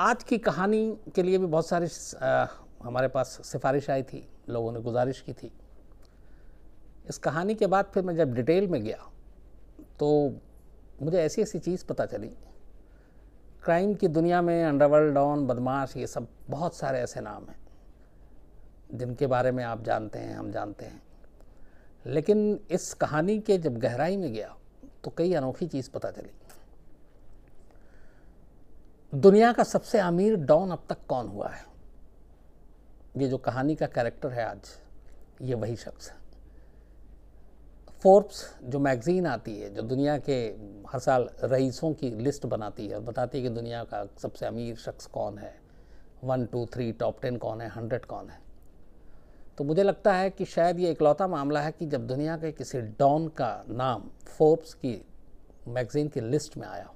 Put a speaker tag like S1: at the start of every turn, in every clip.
S1: आज की कहानी के लिए भी बहुत सारी हमारे पास सिफारिश आई थी लोगों ने गुजारिश की थी इस कहानी के बाद फिर मैं जब डिटेल में गया तो मुझे ऐसी ऐसी चीज़ पता चली क्राइम की दुनिया में अंडरवर्ल्ड डॉन बदमाश ये सब बहुत सारे ऐसे नाम हैं जिनके बारे में आप जानते हैं हम जानते हैं लेकिन इस कहानी के जब गहराई में गया तो कई अनोखी चीज़ पता चली दुनिया का सबसे अमीर डॉन अब तक कौन हुआ है ये जो कहानी का कैरेक्टर है आज ये वही शख्स है फोर्ब्स जो मैगज़ीन आती है जो दुनिया के हर साल रईसों की लिस्ट बनाती है और बताती है कि दुनिया का सबसे अमीर शख्स कौन है one two three top ten कौन है हंड्रेड कौन है तो मुझे लगता है कि शायद ये इकलौता मामला है कि जब दुनिया के किसी डॉन का नाम फोर्ब्स की मैगज़ीन की लिस्ट में आया हो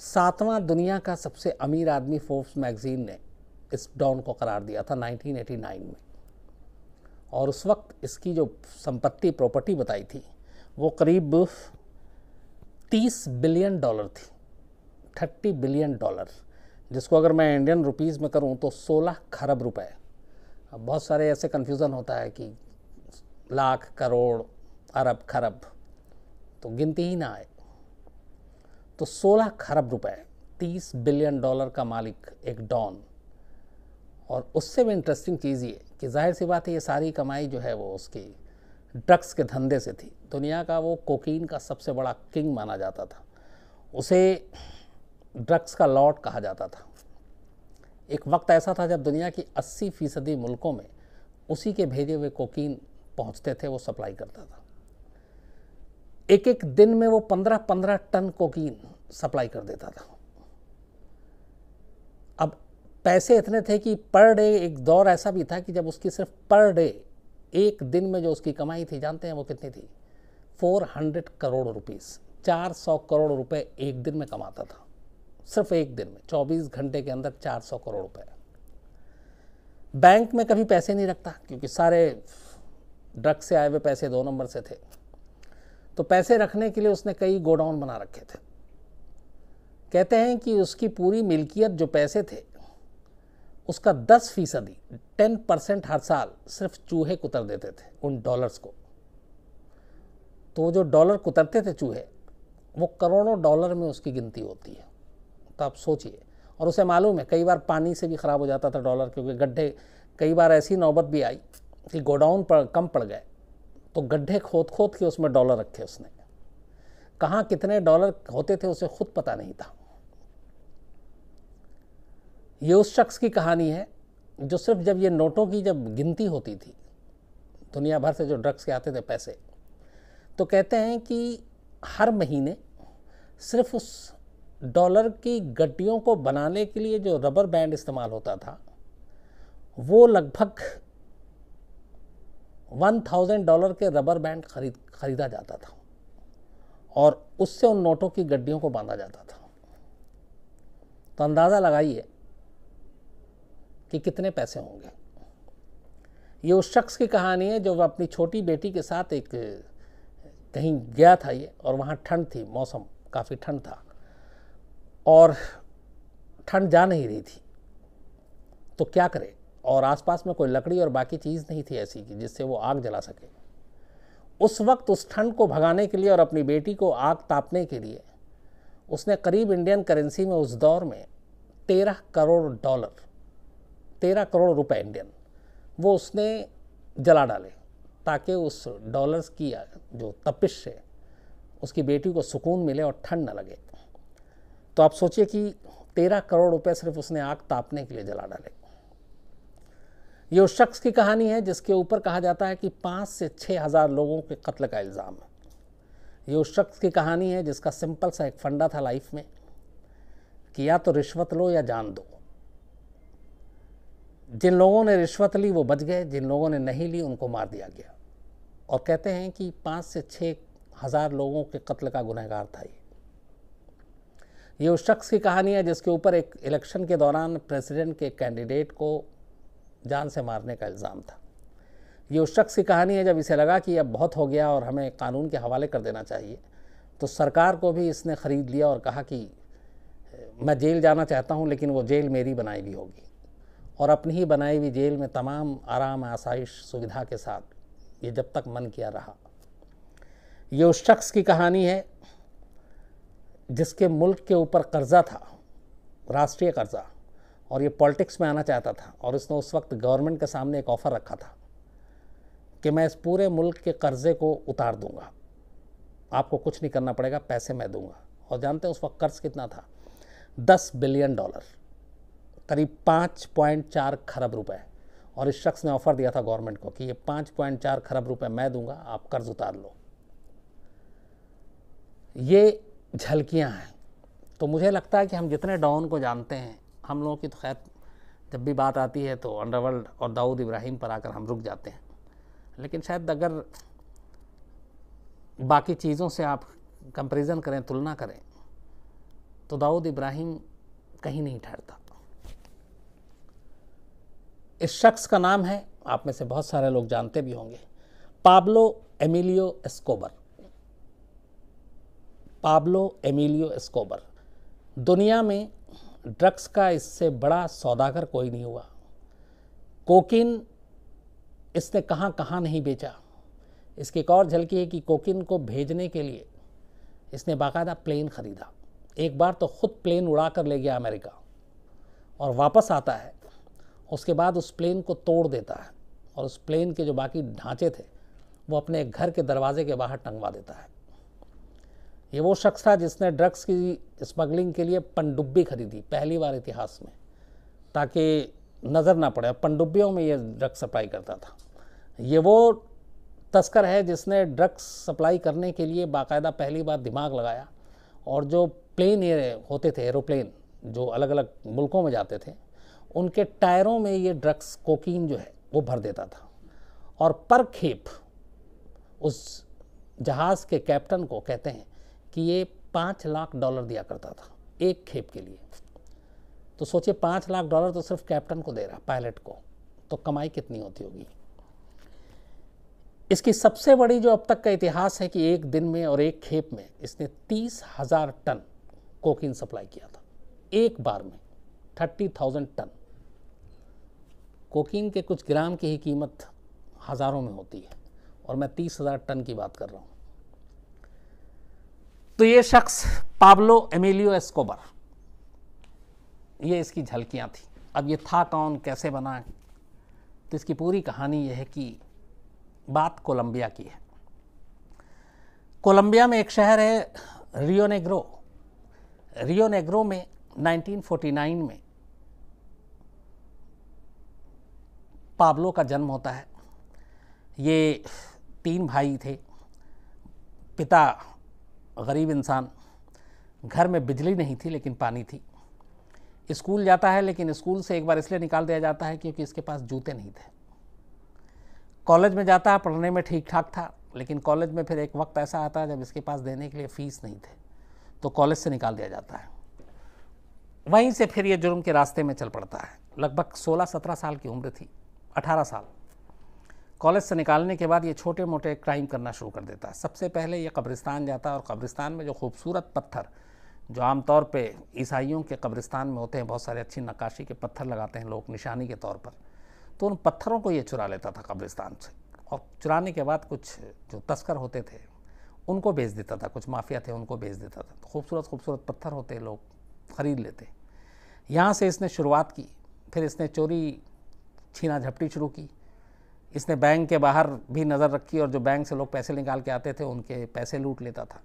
S1: सातवां दुनिया का सबसे अमीर आदमी फोर्ब्स मैगज़ीन ने इस डॉन को करार दिया था 1989 में और उस वक्त इसकी जो संपत्ति प्रॉपर्टी बताई थी वो करीब 30 बिलियन डॉलर थी 30 बिलियन डॉलर जिसको अगर मैं इंडियन रुपीज़ में करूं तो 16 खरब रुपए बहुत सारे ऐसे कन्फ्यूज़न होता है कि लाख करोड़ अरब खरब तो गिनती ही ना आए तो 16 खरब रुपए 30 बिलियन डॉलर का मालिक एक डॉन और उससे भी इंटरेस्टिंग चीज़ ये कि जाहिर सी बात है ये सारी कमाई जो है वो उसकी ड्रग्स के धंधे से थी दुनिया का वो कोकीन का सबसे बड़ा किंग माना जाता था उसे ड्रग्स का लॉट कहा जाता था एक वक्त ऐसा था जब दुनिया की 80 फीसदी मुल्कों में उसी के भेजे हुए कोकीन पहुंचते थे वो सप्लाई करता था एक एक दिन में वो पंद्रह पंद्रह टन कोकीन सप्लाई कर देता था अब पैसे इतने थे कि पर डे एक दौर ऐसा भी था कि जब उसकी सिर्फ पर डे एक दिन में जो उसकी कमाई थी जानते हैं वो कितनी थी 400 करोड़ रुपीस 400 करोड़ रुपए एक दिन में कमाता था सिर्फ एक दिन में 24 घंटे के अंदर 400 करोड़ रुपए बैंक में कभी पैसे नहीं रखता क्योंकि सारे ड्रग से आए हुए पैसे दो नंबर से थे तो पैसे रखने के लिए उसने कई गोडाउन बना रखे थे कहते हैं कि उसकी पूरी मिल्कियत जो पैसे थे उसका दस फीसदी टेन परसेंट हर साल सिर्फ चूहे कुतर देते थे उन डॉलर्स को तो जो डॉलर कुतरते थे चूहे वो करोड़ों डॉलर में उसकी गिनती होती है तो आप सोचिए और उसे मालूम है कई बार पानी से भी ख़राब हो जाता था डॉलर क्योंकि गड्ढे कई बार ऐसी नौबत भी आई कि गोडाउन पर कम पड़ गए तो गड्ढे खोद खोद के उसमें डॉलर रखे उसने कहाँ कितने डॉलर होते थे उसे खुद पता नहीं था ये उस शख्स की कहानी है जो सिर्फ जब ये नोटों की जब गिनती होती थी दुनिया भर से जो ड्रग्स के आते थे पैसे तो कहते हैं कि हर महीने सिर्फ उस डॉलर की गड्डियों को बनाने के लिए जो रबर बैंड इस्तेमाल होता था वो लगभग वन थाउजेंड डॉलर के रबर बैंड खरीद खरीदा जाता था और उससे उन नोटों की गड्डियों को बांधा जाता था तो अंदाज़ा लगाइए कि कितने पैसे होंगे ये उस शख्स की कहानी है जो अपनी छोटी बेटी के साथ एक कहीं गया था ये और वहाँ ठंड थी मौसम काफ़ी ठंड था और ठंड जा नहीं रही थी तो क्या करे और आसपास में कोई लकड़ी और बाकी चीज़ नहीं थी ऐसी की जिससे वो आग जला सके उस वक्त उस ठंड को भगाने के लिए और अपनी बेटी को आग तापने के लिए उसने करीब इंडियन करेंसी में उस दौर में तेरह करोड़ डॉलर तेरह करोड़ रुपए इंडियन वो उसने जला डाले ताकि उस डॉलर्स की जो तपिश है उसकी बेटी को सुकून मिले और ठंड ना लगे तो आप सोचिए कि तेरह करोड़ रुपए सिर्फ उसने आग तापने के लिए जला डाले ये उस शख्स की कहानी है जिसके ऊपर कहा जाता है कि पाँच से छः हज़ार लोगों के कत्ल का इल्ज़ाम है ये उस शख्स की कहानी है जिसका सिंपल सा एक फंडा था लाइफ में कि या तो रिश्वत लो या जान दो जिन लोगों ने रिश्वत ली वो बच गए जिन लोगों ने नहीं ली उनको मार दिया गया और कहते हैं कि पाँच से छः हज़ार लोगों के कत्ल का गुनहगार था ये ये उस शख्स की कहानी है जिसके ऊपर एक इलेक्शन के दौरान प्रेसिडेंट के कैंडिडेट को जान से मारने का इल्ज़ाम था ये उस शख्स की कहानी है जब इसे लगा कि अब बहुत हो गया और हमें कानून के हवाले कर देना चाहिए तो सरकार को भी इसने ख़रीद लिया और कहा कि मैं जेल जाना चाहता हूँ लेकिन वो जेल मेरी बनाई हुई होगी और अपनी ही बनाई हुई जेल में तमाम आराम आसाइश सुविधा के साथ ये जब तक मन किया रहा ये उस शख्स की कहानी है जिसके मुल्क के ऊपर कर्ज़ा था राष्ट्रीय कर्ज़ा और ये पॉलिटिक्स में आना चाहता था और उसने उस वक्त गवर्नमेंट के सामने एक ऑफ़र रखा था कि मैं इस पूरे मुल्क के कर्ज़े को उतार दूंगा आपको कुछ नहीं करना पड़ेगा पैसे मैं दूंगा और जानते हैं उस वक्त कर्ज़ कितना था दस बिलियन डॉलर करीब पाँच पॉइंट चार खरब रुपए और इस शख्स ने ऑफ़र दिया था गवर्नमेंट को कि ये पाँच पॉइंट चार खरब रुपए मैं दूंगा आप कर्ज़ उतार लो ये झलकियाँ हैं तो मुझे लगता है कि हम जितने डॉन को जानते हैं हम लोगों की तो खैर जब भी बात आती है तो अंडरवर्ल्ड और दाऊद इब्राहिम पर आकर हम रुक जाते हैं लेकिन शायद अगर बाकी चीज़ों से आप कंपेरिजन करें तुलना करें तो दाऊद इब्राहिम कहीं नहीं ठहरता इस शख्स का नाम है आप में से बहुत सारे लोग जानते भी होंगे Pablo Emilio Escobar Pablo Emilio Escobar दुनिया में ड्रग्स का इससे बड़ा सौदागर कोई नहीं हुआ कोकिन इसने कहाँ कहाँ नहीं बेचा इसकी एक और झलकी है कि कोकिन को भेजने के लिए इसने बाकायदा प्लेन ख़रीदा एक बार तो ख़ुद प्लेन उड़ा कर ले गया अमेरिका और वापस आता है उसके बाद उस प्लेन को तोड़ देता है और उस प्लेन के जो बाकी ढांचे थे वो अपने घर के दरवाजे के बाहर टंगवा देता है ये वो शख्स था जिसने ड्रग्स की स्मगलिंग के लिए पनडुब्बी खरीदी पहली बार इतिहास में ताकि नज़र ना पड़े पनडुब्बियों में ये ड्रग्स सप्लाई करता था ये वो तस्कर है जिसने ड्रग्स सप्लाई करने के लिए बाकायदा पहली बार दिमाग लगाया और जो प्लेन होते थे एरोप्लेन जो अलग अलग मुल्कों में जाते थे उनके टायरों में ये ड्रग्स कोकीन जो है वो भर देता था और पर खेप उस जहाज़ के कैप्टन को कहते हैं कि ये पाँच लाख डॉलर दिया करता था एक खेप के लिए तो सोचिए पाँच लाख डॉलर तो सिर्फ कैप्टन को दे रहा पायलट को तो कमाई कितनी होती होगी इसकी सबसे बड़ी जो अब तक का इतिहास है कि एक दिन में और एक खेप में इसने तीस हजार टन कोकीन सप्लाई किया था एक बार में थर्टी थाउजेंड टन कोकीन के कुछ ग्राम की ही कीमत हज़ारों में होती है और मैं तीस हज़ार टन की बात कर रहा हूँ तो ये शख्स पाब्लो एमिलियो एस्कोबर ये इसकी झलकियाँ थी अब ये था कौन कैसे बना तो इसकी पूरी कहानी यह है कि बात कोलंबिया की है कोलंबिया में एक शहर है रियो नेग्रो रियो नेग्रो में 1949 में पाब्लो का जन्म होता है ये तीन भाई थे पिता गरीब इंसान घर में बिजली नहीं थी लेकिन पानी थी स्कूल जाता है लेकिन स्कूल से एक बार इसलिए निकाल दिया जाता है क्योंकि इसके पास जूते नहीं थे कॉलेज में जाता है पढ़ने में ठीक ठाक था लेकिन कॉलेज में फिर एक वक्त ऐसा आता है जब इसके पास देने के लिए फ़ीस नहीं थे तो कॉलेज से निकाल दिया जाता है वहीं से फिर ये जुर्म के रास्ते में चल पड़ता है लगभग 16-17 साल की उम्र थी 18 साल कॉलेज से निकालने के बाद ये छोटे मोटे क्राइम करना शुरू कर देता है सबसे पहले ये कब्रिस्तान जाता है और कब्रिस्तान में जो खूबसूरत पत्थर जो आमतौर पे ईसाइयों के कब्रिस्तान में होते हैं बहुत सारे अच्छी नक्काशी के पत्थर लगाते हैं लोग निशानी के तौर पर तो उन पत्थरों को ये चुरा लेता था कब्रिस्तान से और चुराने के बाद कुछ जो तस्कर होते थे उनको बेच देता था कुछ माफिया थे उनको बेच देता था तो खूबसूरत खूबसूरत पत्थर होते लोग ख़रीद लेते यहाँ से इसने शुरुआत की फिर इसने चोरी छीना झपटी शुरू की इसने बैंक के बाहर भी नज़र रखी और जो बैंक से लोग पैसे निकाल के आते थे उनके पैसे लूट लेता था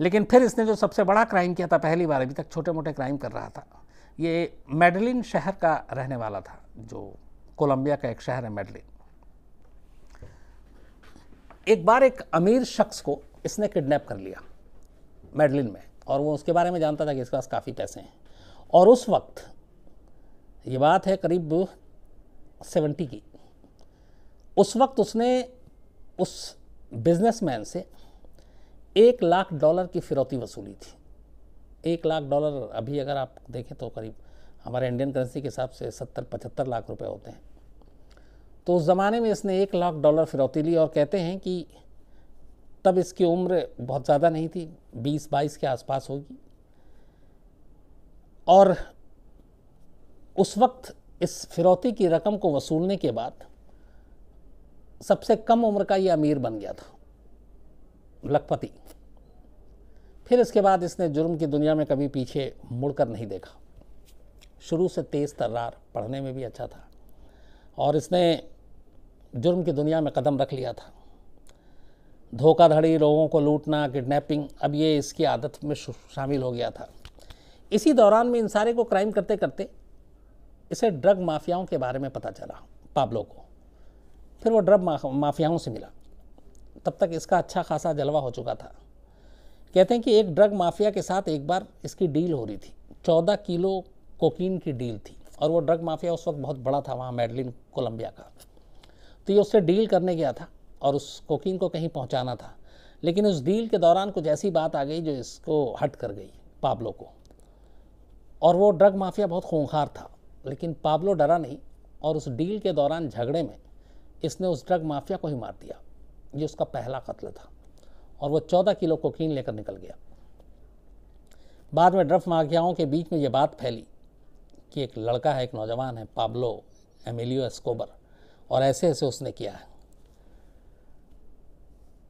S1: लेकिन फिर इसने जो सबसे बड़ा क्राइम किया था पहली बार अभी तक छोटे मोटे क्राइम कर रहा था ये मेडलिन शहर का रहने वाला था जो कोलंबिया का एक शहर है मेडलिन एक बार एक अमीर शख्स को इसने किडनैप कर लिया मेडलिन में और वो उसके बारे में जानता था कि इसके पास काफ़ी पैसे हैं और उस वक्त ये बात है करीब सेवेंटी की उस वक्त उसने उस बिजनेसमैन से एक लाख डॉलर की फिरौती वसूली थी एक लाख डॉलर अभी अगर आप देखें तो करीब हमारे इंडियन करेंसी के हिसाब से सत्तर पचहत्तर लाख रुपए होते हैं तो उस ज़माने में इसने एक लाख डॉलर फिरौती ली और कहते हैं कि तब इसकी उम्र बहुत ज़्यादा नहीं थी बीस बाईस के आसपास होगी और उस वक्त इस फिरौती की रकम को वसूलने के बाद सबसे कम उम्र का ये अमीर बन गया था लखपति फिर इसके बाद इसने जुर्म की दुनिया में कभी पीछे मुड़कर नहीं देखा शुरू से तेज़ तर्रार पढ़ने में भी अच्छा था और इसने जुर्म की दुनिया में कदम रख लिया था धोखाधड़ी लोगों को लूटना किडनैपिंग अब ये इसकी आदत में शामिल हो गया था इसी दौरान में इन सारे को क्राइम करते करते इसे ड्रग माफियाओं के बारे में पता चला पाब्लो को फिर वो ड्रग माफियाओं से मिला तब तक इसका अच्छा खासा जलवा हो चुका था कहते हैं कि एक ड्रग माफिया के साथ एक बार इसकी डील हो रही थी चौदह किलो कोकीन की डील थी और वो ड्रग माफिया उस वक्त बहुत बड़ा था वहाँ मेडलिन कोलंबिया का तो ये उससे डील करने गया था और उस कोकीन को कहीं पहुँचाना था लेकिन उस डील के दौरान कुछ ऐसी बात आ गई जो इसको हट कर गई पाब्लो को और वो ड्रग माफिया बहुत खूंखार था लेकिन पाब्लो डरा नहीं और उस डील के दौरान झगड़े में इसने उस ड्रग माफिया को ही मार दिया ये उसका पहला कत्ल था और वो चौदह किलो कोकीन लेकर निकल गया बाद में ड्रग माफियाओं के बीच में ये बात फैली कि एक लड़का है एक नौजवान है पाब्लो एमिलियो एस्कोबर और ऐसे ऐसे उसने किया है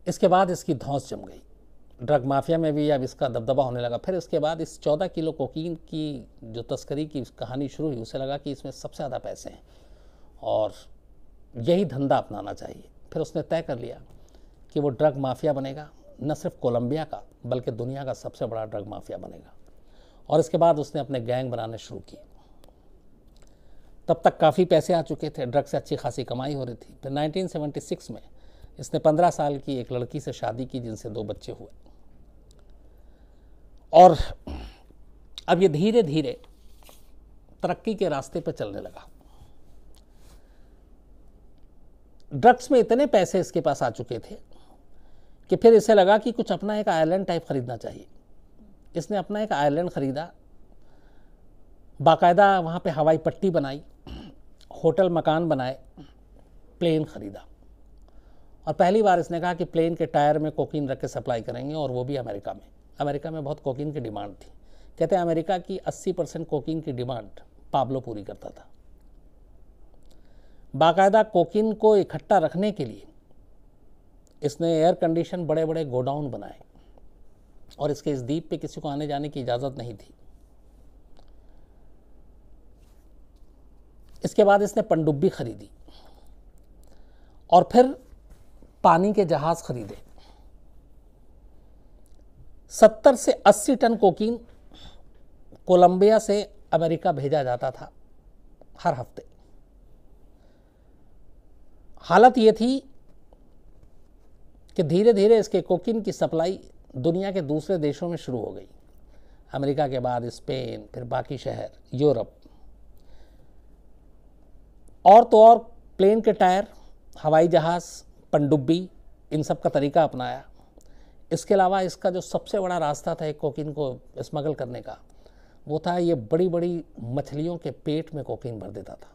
S1: इसके बाद इसकी धौस जम गई ड्रग माफिया में भी अब इसका दबदबा होने लगा फिर इसके बाद इस चौदह किलो कोकीन की जो तस्करी की कहानी शुरू हुई उसे लगा कि इसमें सबसे ज़्यादा पैसे हैं और यही धंधा अपनाना चाहिए फिर उसने तय कर लिया कि वो ड्रग माफिया बनेगा न सिर्फ कोलंबिया का बल्कि दुनिया का सबसे बड़ा ड्रग माफिया बनेगा और इसके बाद उसने अपने गैंग बनाने शुरू किए तब तक काफ़ी पैसे आ चुके थे ड्रग से अच्छी खासी कमाई हो रही थी फिर 1976 में इसने 15 साल की एक लड़की से शादी की जिनसे दो बच्चे हुए और अब ये धीरे धीरे तरक्की के रास्ते पर चलने लगा ड्रग्स में इतने पैसे इसके पास आ चुके थे कि फिर इसे लगा कि कुछ अपना एक आयरलैंड टाइप ख़रीदना चाहिए इसने अपना एक आयरलैंड ख़रीदा बाकायदा वहाँ पे हवाई पट्टी बनाई होटल मकान बनाए प्लेन ख़रीदा और पहली बार इसने कहा कि प्लेन के टायर में कोकीन रख के सप्लाई करेंगे और वो भी अमेरिका में अमेरिका में बहुत कोकिंग की डिमांड थी कहते हैं अमेरिका की 80 परसेंट कोकिंग की डिमांड पाब्लो पूरी करता था बाकायदा कोकिन को इकट्ठा रखने के लिए इसने एयर कंडीशन बड़े बड़े गोडाउन बनाए और इसके इस द्वीप पे किसी को आने जाने की इजाज़त नहीं थी इसके बाद इसने पनडुब्बी खरीदी और फिर पानी के जहाज़ खरीदे सत्तर से अस्सी टन कोकीन कोलंबिया से अमेरिका भेजा जाता था हर हफ्ते हालत ये थी कि धीरे धीरे इसके कोकीन की सप्लाई दुनिया के दूसरे देशों में शुरू हो गई अमेरिका के बाद स्पेन फिर बाकी शहर यूरोप और तो और प्लेन के टायर हवाई जहाज़ पनडुब्बी इन सब का तरीका अपनाया इसके अलावा इसका जो सबसे बड़ा रास्ता था एक कोकीन को स्मगल करने का वो था ये बड़ी बड़ी मछलियों के पेट में कोकीन भर देता था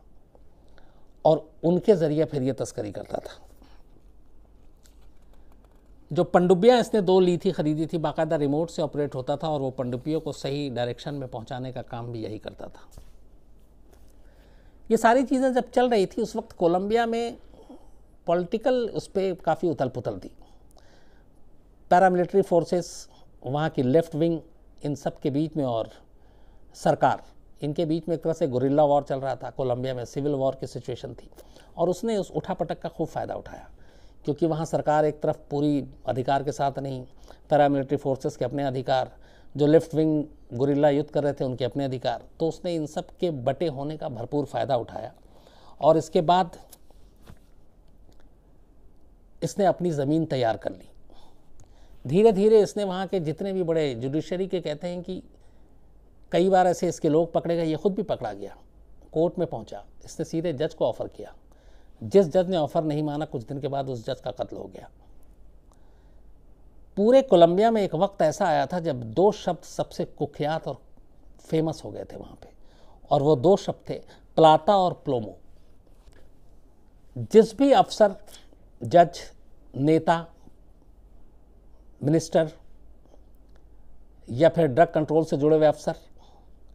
S1: और उनके ज़रिए फिर ये तस्करी करता था जो पनडुब्बियाँ इसने दो ली थी ख़रीदी थी बाकायदा रिमोट से ऑपरेट होता था और वो पंडुब्बियों को सही डायरेक्शन में पहुंचाने का काम भी यही करता था ये सारी चीज़ें जब चल रही थी उस वक्त कोलंबिया में पॉलिटिकल उस पर काफ़ी उथल पुथल थी पैरामिलिट्री फोर्सेस वहाँ की लेफ़्ट विंग इन सब के बीच में और सरकार इनके बीच में एक तरह से गुरिल्ला वॉर चल रहा था कोलंबिया में सिविल वॉर की सिचुएशन थी और उसने उस उठापटक का खूब फ़ायदा उठाया क्योंकि वहाँ सरकार एक तरफ पूरी अधिकार के साथ नहीं पैरामिलिट्री फोर्सेस के अपने अधिकार जो लेफ्ट विंग गुरिल्ला युद्ध कर रहे थे उनके अपने अधिकार तो उसने इन सब के बटे होने का भरपूर फ़ायदा उठाया और इसके बाद इसने अपनी ज़मीन तैयार कर ली धीरे धीरे इसने वहाँ के जितने भी बड़े जुडिशरी के कहते हैं कि कई बार ऐसे इसके लोग पकड़े गए ये खुद भी पकड़ा गया कोर्ट में पहुँचा इसने सीधे जज को ऑफ़र किया जिस जज ने ऑफ़र नहीं माना कुछ दिन के बाद उस जज का कत्ल हो गया पूरे कोलंबिया में एक वक्त ऐसा आया था जब दो शब्द सबसे कुख्यात और फेमस हो गए थे वहाँ पे और वो दो शब्द थे प्लाता और प्लोमो जिस भी अफसर जज नेता मिनिस्टर या फिर ड्रग कंट्रोल से जुड़े हुए अफसर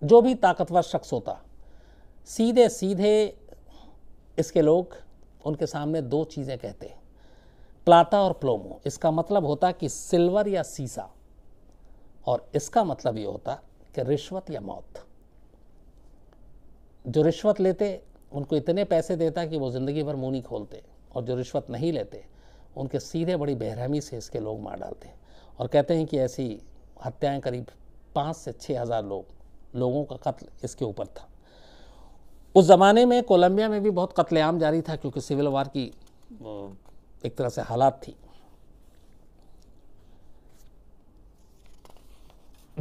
S1: जो भी ताकतवर शख्स होता सीधे सीधे इसके लोग उनके सामने दो चीज़ें कहते प्लाटा प्लाता और प्लोमो इसका मतलब होता कि सिल्वर या सीसा और इसका मतलब ये होता कि रिश्वत या मौत जो रिश्वत लेते उनको इतने पैसे देता कि वो ज़िंदगी भर मुँह नहीं खोलते और जो रिश्वत नहीं लेते उनके सीधे बड़ी बेरहमी से इसके लोग मार डालते हैं और कहते हैं कि ऐसी हत्याएं करीब पाँच से छः हज़ार लोग लोगों का कत्ल इसके ऊपर था उस ज़माने में कोलंबिया में भी बहुत कत्लेआम जारी था क्योंकि सिविल वार की एक तरह से हालात थी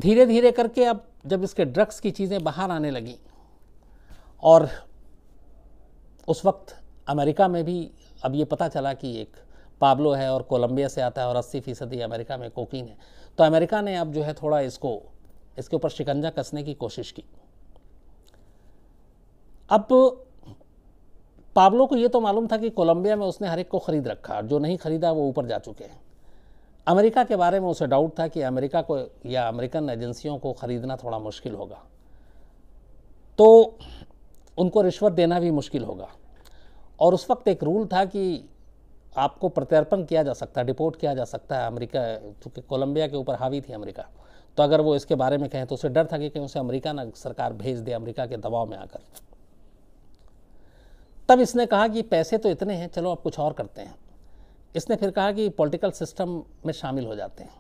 S1: धीरे धीरे करके अब जब इसके ड्रग्स की चीज़ें बाहर आने लगी और उस वक्त अमेरिका में भी अब ये पता चला कि एक पाब्लो है और कोलंबिया से आता है और अस्सी फीसदी अमेरिका में कोकीन है तो अमेरिका ने अब जो है थोड़ा इसको इसके ऊपर शिकंजा कसने की कोशिश की अब पाब्लो को ये तो मालूम था कि कोलंबिया में उसने हर एक को ख़रीद रखा जो नहीं ख़रीदा वो ऊपर जा चुके हैं अमेरिका के बारे में उसे डाउट था कि अमेरिका को या अमेरिकन एजेंसियों को ख़रीदना थोड़ा मुश्किल होगा तो उनको रिश्वत देना भी मुश्किल होगा और उस वक्त एक रूल था कि आपको प्रत्यर्पण किया जा सकता है डिपोर्ट किया जा सकता है अमेरिका चूँकि कोलंबिया के ऊपर हावी थी अमेरिका तो अगर वो इसके बारे में कहें तो उसे डर था कि कहीं उसे अमेरिका ना सरकार भेज दे अमेरिका के दबाव में आकर तब इसने कहा कि पैसे तो इतने हैं चलो आप कुछ और करते हैं इसने फिर कहा कि पॉलिटिकल सिस्टम में शामिल हो जाते हैं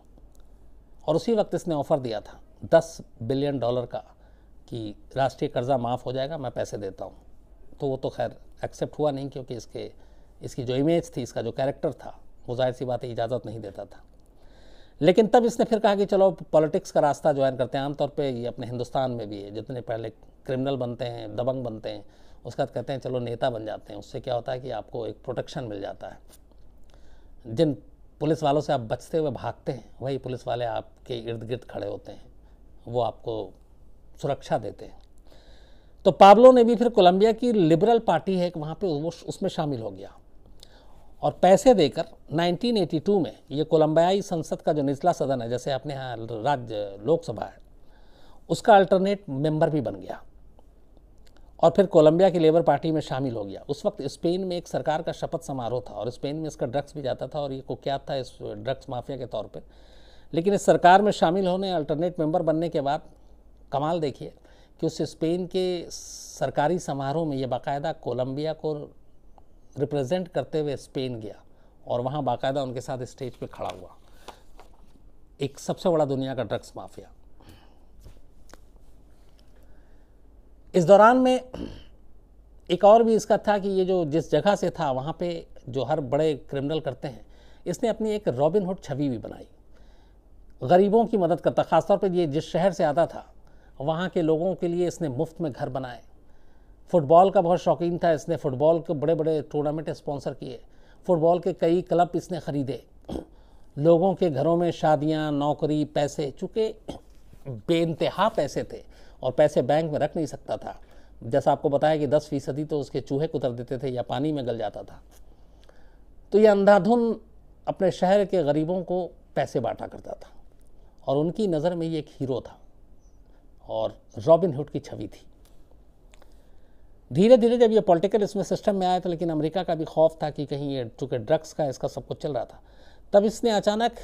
S1: और उसी वक्त इसने ऑफ़र दिया था दस बिलियन डॉलर का कि राष्ट्रीय कर्जा माफ़ हो जाएगा मैं पैसे देता हूँ तो वो तो खैर एक्सेप्ट हुआ नहीं क्योंकि इसके इसकी जो इमेज थी इसका जो कैरेक्टर था वो जाहिर सी बात इजाज़त नहीं देता था लेकिन तब इसने फिर कहा कि चलो पॉलिटिक्स का रास्ता ज्वाइन करते हैं आमतौर पर ये अपने हिंदुस्तान में भी है जितने पहले क्रिमिनल बनते हैं दबंग बनते हैं उसके बाद कहते हैं चलो नेता बन जाते हैं उससे क्या होता है कि आपको एक प्रोटेक्शन मिल जाता है जिन पुलिस वालों से आप बचते हुए भागते हैं वही पुलिस वाले आपके इर्द गिर्द खड़े होते हैं वो आपको सुरक्षा देते हैं तो पाब्लो ने भी फिर कोलंबिया की लिबरल पार्टी है एक वहाँ पे वो उसमें शामिल हो गया और पैसे देकर 1982 में ये कोलंबियाई संसद का जो निचला सदन है जैसे अपने यहाँ राज्य लोकसभा है उसका अल्टरनेट मेंबर भी बन गया और फिर कोलंबिया की लेबर पार्टी में शामिल हो गया उस वक्त स्पेन में एक सरकार का शपथ समारोह था और स्पेन में इसका ड्रग्स भी जाता था और ये कुख्यात था इस ड्रग्स माफिया के तौर पर लेकिन इस सरकार में शामिल होने अल्टरनेट मेंबर बनने के बाद कमाल देखिए कि उस स्पेन के सरकारी समारोह में ये बाकायदा कोलंबिया को रिप्रेजेंट करते हुए स्पेन गया और वहाँ बाकायदा उनके साथ स्टेज पे खड़ा हुआ एक सबसे बड़ा दुनिया का ड्रग्स माफिया इस दौरान में एक और भी इसका था कि ये जो जिस जगह से था वहाँ पे जो हर बड़े क्रिमिनल करते हैं इसने अपनी एक रॉबिनहुड छवि भी बनाई गरीबों की मदद करता खासतौर पर ये जिस शहर से आता था वहाँ के लोगों के लिए इसने मुफ्त में घर बनाए फुटबॉल का बहुत शौकीन था इसने फुटबॉल के बड़े बड़े टूर्नामेंट स्पॉन्सर किए फुटबॉल के कई क्लब इसने ख़रीदे लोगों के घरों में शादियाँ नौकरी पैसे चूँकि बेानतहा पैसे थे और पैसे बैंक में रख नहीं सकता था जैसा आपको बताया कि दस फीसदी तो उसके चूहे कुतर देते थे या पानी में गल जाता था तो ये अंधाधुन अपने शहर के गरीबों को पैसे बांटा करता था और उनकी नज़र में ये एक हीरो था और रॉबिन हुड की छवि थी धीरे धीरे जब ये पॉलिटिकल इसमें सिस्टम में आया तो लेकिन अमेरिका का भी खौफ था कि कहीं ये चूँकि ड्रग्स का इसका सब कुछ चल रहा था तब इसने अचानक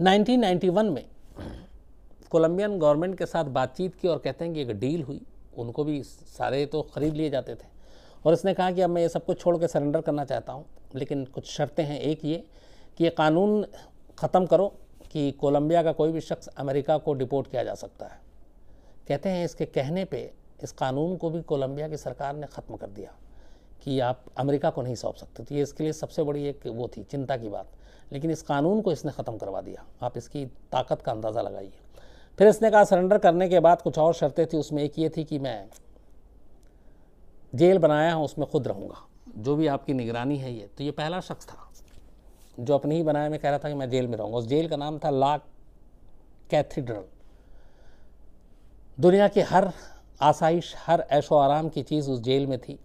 S1: 1991 में कोलंबियन गवर्नमेंट के साथ बातचीत की और कहते हैं कि एक डील हुई उनको भी सारे तो ख़रीद लिए जाते थे और इसने कहा कि अब मैं ये सब कुछ छोड़ के सरेंडर करना चाहता हूँ लेकिन कुछ शर्तें हैं एक ये कि ये कानून ख़त्म करो कि कोलंबिया का कोई भी शख्स अमेरिका को डिपोर्ट किया जा सकता है कहते हैं इसके कहने पे इस कानून को भी कोलंबिया की सरकार ने ख़त्म कर दिया कि आप अमेरिका को नहीं सौंप सकते तो ये इसके लिए सबसे बड़ी एक वो थी चिंता की बात लेकिन इस कानून को इसने ख़त्म करवा दिया आप इसकी ताकत का अंदाज़ा लगाइए फिर इसने कहा सरेंडर करने के बाद कुछ और शर्तें थी उसमें एक ये थी कि मैं जेल बनाया हूँ उसमें खुद रहूँगा जो भी आपकी निगरानी है ये तो ये पहला शख्स था जो अपने ही बनाया में कह रहा था कि मैं जेल में रहूँगा उस जेल का नाम था ला कैथीड्रल दुनिया के हर आसाइश हर ऐशो आराम की चीज़ उस जेल में थी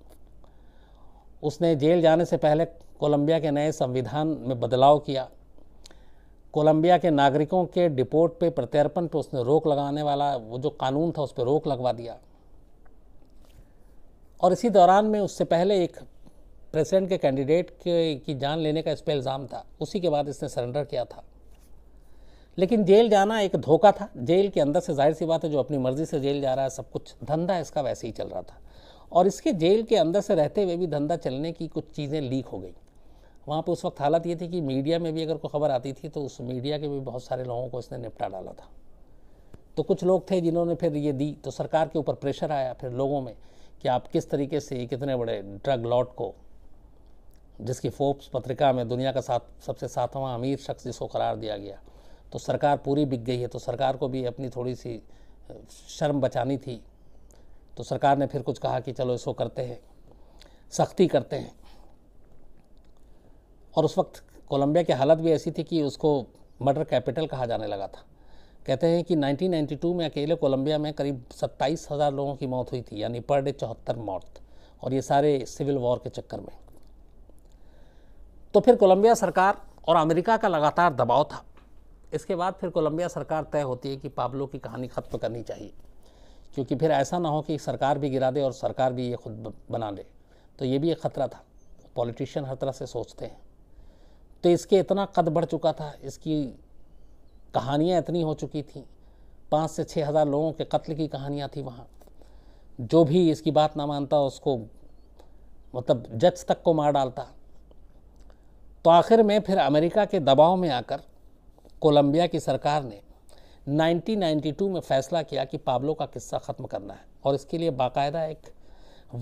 S1: उसने जेल जाने से पहले कोलंबिया के नए संविधान में बदलाव किया कोलंबिया के नागरिकों के डिपोर्ट पे प्रत्यर्पण पे उसने रोक लगाने वाला वो जो कानून था उस पर रोक लगवा दिया और इसी दौरान में उससे पहले एक प्रेसिडेंट के कैंडिडेट के की जान लेने का इस पर इल्ज़ाम था उसी के बाद इसने सरेंडर किया था लेकिन जेल जाना एक धोखा था जेल के अंदर से जाहिर सी बात है जो अपनी मर्ज़ी से जेल जा रहा है सब कुछ धंधा इसका वैसे ही चल रहा था और इसके जेल के अंदर से रहते हुए भी धंधा चलने की कुछ चीज़ें लीक हो गई वहाँ पर उस वक्त हालत ये थी कि मीडिया में भी अगर कोई खबर आती थी तो उस मीडिया के भी बहुत सारे लोगों को इसने निपटा डाला था तो कुछ लोग थे जिन्होंने फिर ये दी तो सरकार के ऊपर प्रेशर आया फिर लोगों में कि आप किस तरीके से कितने बड़े ड्रग लॉट को जिसकी फोर्ब्स पत्रिका में दुनिया का साथ सबसे सातवां अमीर शख्स जिसको करार दिया गया तो सरकार पूरी बिक गई है तो सरकार को भी अपनी थोड़ी सी शर्म बचानी थी तो सरकार ने फिर कुछ कहा कि चलो इसको करते हैं सख्ती करते हैं और उस वक्त कोलंबिया की हालत भी ऐसी थी कि उसको मर्डर कैपिटल कहा जाने लगा था कहते हैं कि 1992 में अकेले कोलंबिया में करीब सत्ताईस हज़ार लोगों की मौत हुई थी यानी पर डे चौहत्तर मौत और ये सारे सिविल वॉर के चक्कर में तो फिर कोलंबिया सरकार और अमेरिका का लगातार दबाव था इसके बाद फिर कोलंबिया सरकार तय होती है कि पाब्लो की कहानी ख़त्म करनी चाहिए क्योंकि फिर ऐसा ना हो कि सरकार भी गिरा दे और सरकार भी ये खुद बना ले तो ये भी एक ख़तरा था पॉलिटिशियन हर तरह से सोचते हैं तो इसके इतना कद बढ़ चुका था इसकी कहानियाँ इतनी हो चुकी थी पाँच से छः हज़ार लोगों के कत्ल की कहानियाँ थी वहाँ जो भी इसकी बात ना मानता उसको मतलब जज तक को मार डालता तो आखिर में फिर अमेरिका के दबाव में आकर कोलंबिया की सरकार ने 1992 में फैसला किया कि पाब्लो का किस्सा ख़त्म करना है और इसके लिए बाकायदा एक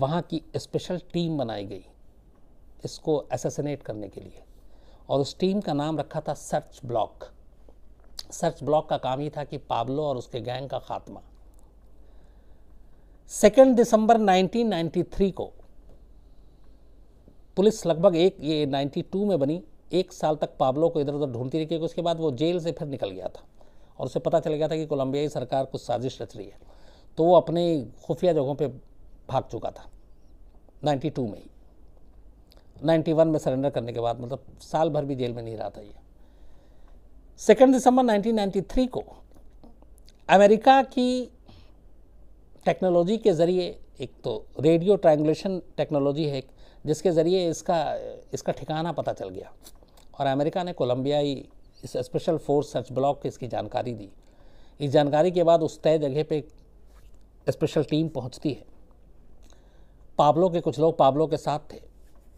S1: वहाँ की स्पेशल टीम बनाई गई इसको एसेसिनेट करने के लिए और उस टीम का नाम रखा था सर्च ब्लॉक सर्च ब्लॉक का काम ही था कि पाब्लो और उसके गैंग का खात्मा सेकेंड दिसंबर 1993 को पुलिस लगभग एक ये 92 में बनी एक साल तक पाब्लो को इधर उधर ढूंढती रही क्योंकि उसके बाद वो जेल से फिर निकल गया था और उसे पता चल गया था कि कोलंबियाई सरकार कुछ साजिश रच रही है तो वो अपने खुफिया जगहों पे भाग चुका था 92 में ही 91 में सरेंडर करने के बाद मतलब साल भर भी जेल में नहीं रहा था ये सेकेंड दिसंबर 1993 को अमेरिका की टेक्नोलॉजी के ज़रिए एक तो रेडियो ट्रायंगुलेशन टेक्नोलॉजी है जिसके ज़रिए इसका इसका ठिकाना पता चल गया और अमेरिका ने कोलंबियाई इस स्पेशल फोर्स सर्च ब्लॉक को इसकी जानकारी दी इस जानकारी के बाद उस तय जगह पे स्पेशल टीम पहुंचती है पाब्लो के कुछ लोग पाब्लो के साथ थे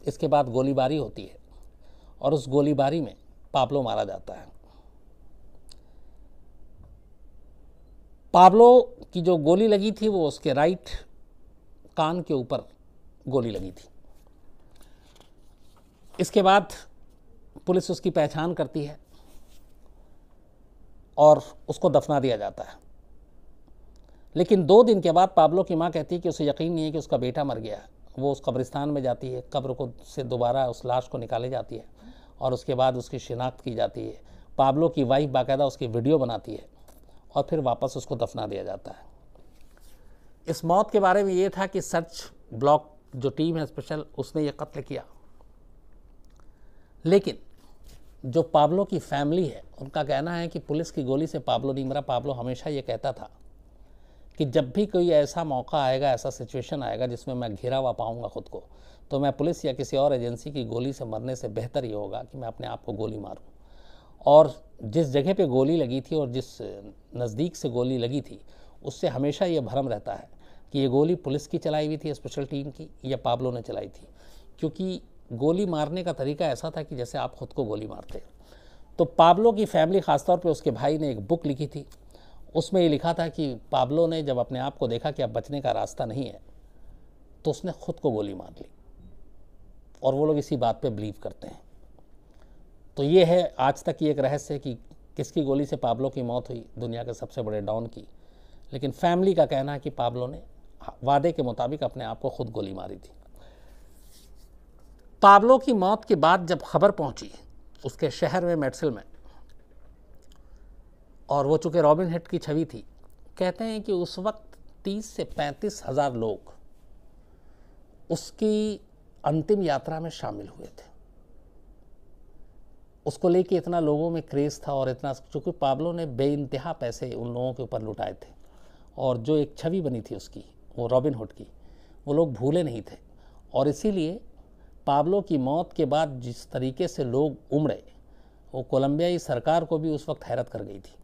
S1: इसके बाद गोलीबारी होती है और उस गोलीबारी में पाब्लो मारा जाता है पाब्लो की जो गोली लगी थी वो उसके राइट कान के ऊपर गोली लगी थी इसके बाद पुलिस उसकी पहचान करती है और उसको दफना दिया जाता है लेकिन दो दिन के बाद पाब्लो की माँ कहती है कि उसे यकीन नहीं है कि उसका बेटा मर गया वो उस कब्रिस्तान में जाती है कब्र को से दोबारा उस लाश को निकाली जाती है और उसके बाद उसकी शिनाख्त की जाती है पाब्लो की वाइफ बाकायदा उसकी वीडियो बनाती है और फिर वापस उसको दफना दिया जाता है इस मौत के बारे में ये था कि सर्च ब्लॉक जो टीम है स्पेशल उसने ये कत्ल किया लेकिन जो पाब्लो की फैमिली है उनका कहना है कि पुलिस की गोली से पाब्लो नहीं मरा पाब्लो हमेशा ये कहता था कि जब भी कोई ऐसा मौका आएगा ऐसा सिचुएशन आएगा जिसमें मैं घिरा हुआ पाऊँगा खुद को तो मैं पुलिस या किसी और एजेंसी की गोली से मरने से बेहतर ये होगा कि मैं अपने आप को गोली मारूँ और जिस जगह पे गोली लगी थी और जिस नज़दीक से गोली लगी थी उससे हमेशा ये भरम रहता है कि ये गोली पुलिस की चलाई हुई थी स्पेशल टीम की या पाब्लो ने चलाई थी क्योंकि गोली मारने का तरीका ऐसा था कि जैसे आप खुद को गोली मारते तो पाब्लो की फैमिली ख़ासतौर पर उसके भाई ने एक बुक लिखी थी उसमें ये लिखा था कि पाब्लो ने जब अपने आप को देखा कि अब बचने का रास्ता नहीं है तो उसने खुद को गोली मार ली और वो लोग इसी बात पे बिलीव करते हैं तो ये है आज तक ये एक रहस्य कि किसकी गोली से पाब्लो की मौत हुई दुनिया के सबसे बड़े डॉन की लेकिन फैमिली का कहना है कि पाब्लो ने हाँ, वादे के मुताबिक अपने आप को खुद गोली मारी थी पाब्लो की मौत के बाद जब खबर पहुंची उसके शहर में मेडसिल में और वो चूँकि रॉबिन हेड की छवि थी कहते हैं कि उस वक्त तीस से पैंतीस हज़ार लोग उसकी अंतिम यात्रा में शामिल हुए थे उसको लेके इतना लोगों में क्रेज़ था और इतना चूँकि पाब्लो ने बे पैसे उन लोगों के ऊपर लुटाए थे और जो एक छवि बनी थी उसकी वो रॉबिन हुड की वो लोग भूले नहीं थे और इसीलिए पाब्लो की मौत के बाद जिस तरीके से लोग उमड़े वो कोलंबियाई सरकार को भी उस वक्त हैरत कर गई थी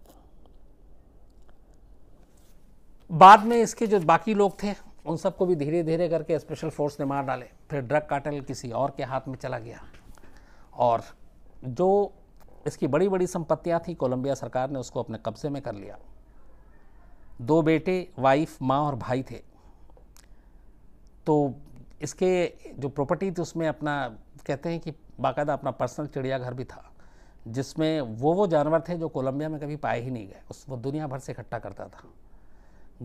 S1: बाद में इसके जो बाकी लोग थे उन सबको भी धीरे धीरे करके स्पेशल फोर्स ने मार डाले फिर ड्रग काटल किसी और के हाथ में चला गया और जो इसकी बड़ी बड़ी संपत्तियां थी कोलंबिया सरकार ने उसको अपने कब्जे में कर लिया दो बेटे वाइफ माँ और भाई थे तो इसके जो प्रॉपर्टी थी उसमें अपना कहते हैं कि बाकायदा अपना पर्सनल चिड़ियाघर भी था जिसमें वो वो जानवर थे जो कोलंबिया में कभी पाए ही नहीं गए उस वो दुनिया भर से इकट्ठा करता था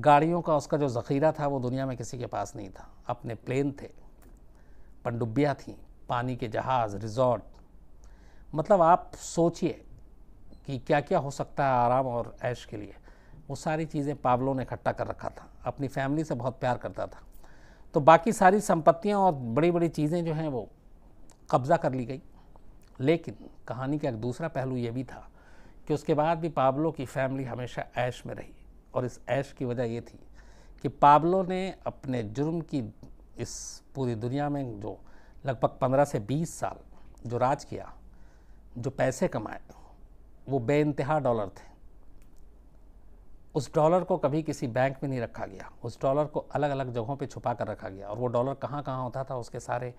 S1: गाड़ियों का उसका जो ज़ख़ीरा था वो दुनिया में किसी के पास नहीं था अपने प्लेन थे पनडुब्बियाँ थीं पानी के जहाज़ रिजॉर्ट मतलब आप सोचिए कि क्या क्या हो सकता है आराम और ऐश के लिए वो सारी चीज़ें पावलों ने इकट्ठा कर रखा था अपनी फैमिली से बहुत प्यार करता था तो बाकी सारी संपत्तियां और बड़ी बड़ी चीज़ें जो हैं वो कब्ज़ा कर ली गई लेकिन कहानी का एक दूसरा पहलू ये भी था कि उसके बाद भी पाबलो की फैमिली हमेशा ऐश में रही और इस ऐश की वजह ये थी कि पाबलो ने अपने जुर्म की इस पूरी दुनिया में जो लगभग पंद्रह से बीस साल जो राज किया जो पैसे कमाए वो बेानतहा डॉलर थे उस डॉलर को कभी किसी बैंक में नहीं रखा गया उस डॉलर को अलग अलग जगहों पे छुपा कर रखा गया और वो डॉलर कहाँ कहाँ होता था उसके सारे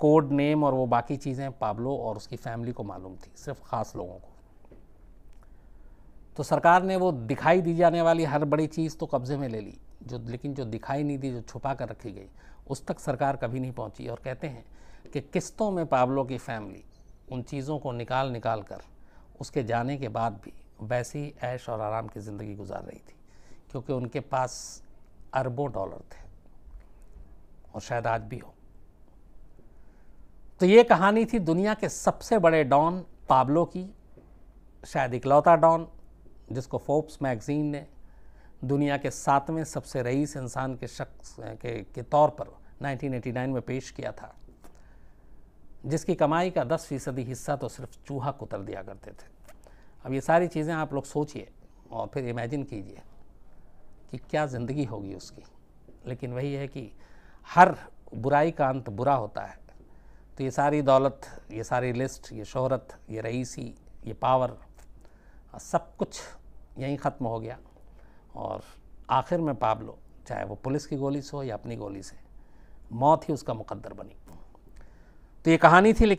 S1: कोड नेम और वो बाकी चीज़ें पाब्लो और उसकी फैमिली को मालूम थी सिर्फ ख़ास लोगों को तो सरकार ने वो दिखाई दी जाने वाली हर बड़ी चीज़ तो कब्ज़े में ले ली जो लेकिन जो दिखाई नहीं दी जो छुपा कर रखी गई उस तक सरकार कभी नहीं पहुंची और कहते हैं कि किस्तों में पाब्लो की फैमिली उन चीज़ों को निकाल निकाल कर उसके जाने के बाद भी वैसी ऐश और आराम की ज़िंदगी गुजार रही थी क्योंकि उनके पास अरबों डॉलर थे और शायद आज भी हो तो ये कहानी थी दुनिया के सबसे बड़े डॉन पाब्लो की शायद इकलौता डॉन जिसको फोर्ब्स मैगज़ीन ने दुनिया के सातवें सबसे रईस इंसान के शख्स के, के तौर पर 1989 में पेश किया था जिसकी कमाई का 10 फीसदी हिस्सा तो सिर्फ चूहा कुतर दिया करते थे अब ये सारी चीज़ें आप लोग सोचिए और फिर इमेजिन कीजिए कि क्या ज़िंदगी होगी उसकी लेकिन वही है कि हर बुराई का अंत बुरा होता है तो ये सारी दौलत ये सारी लिस्ट ये शोहरत ये रईसी ये पावर सब कुछ यहीं ख़त्म हो गया और आखिर में पाबलो चाहे वो पुलिस की गोली से हो या अपनी गोली से मौत ही उसका मुकद्दर बनी तो ये कहानी थी लेकिन